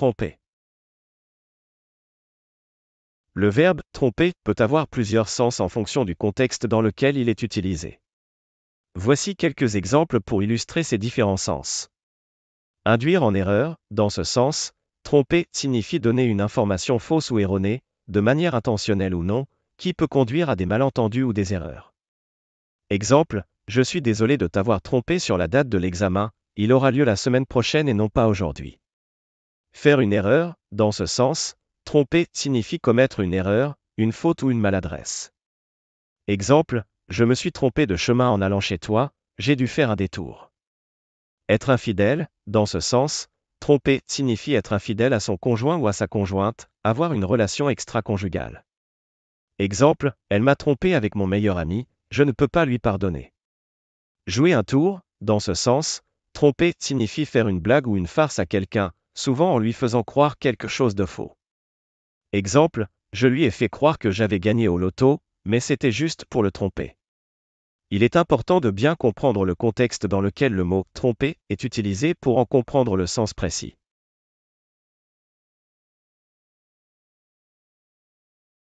tromper. Le verbe tromper peut avoir plusieurs sens en fonction du contexte dans lequel il est utilisé. Voici quelques exemples pour illustrer ces différents sens. Induire en erreur, dans ce sens, tromper signifie donner une information fausse ou erronée, de manière intentionnelle ou non, qui peut conduire à des malentendus ou des erreurs. Exemple, je suis désolé de t'avoir trompé sur la date de l'examen, il aura lieu la semaine prochaine et non pas aujourd'hui. Faire une erreur, dans ce sens, tromper signifie commettre une erreur, une faute ou une maladresse. Exemple, je me suis trompé de chemin en allant chez toi, j'ai dû faire un détour. Être infidèle, dans ce sens, tromper signifie être infidèle à son conjoint ou à sa conjointe, avoir une relation extra-conjugale. Exemple, elle m'a trompé avec mon meilleur ami, je ne peux pas lui pardonner. Jouer un tour, dans ce sens, tromper signifie faire une blague ou une farce à quelqu'un, souvent en lui faisant croire quelque chose de faux. Exemple, je lui ai fait croire que j'avais gagné au loto, mais c'était juste pour le tromper. Il est important de bien comprendre le contexte dans lequel le mot tromper est utilisé pour en comprendre le sens précis.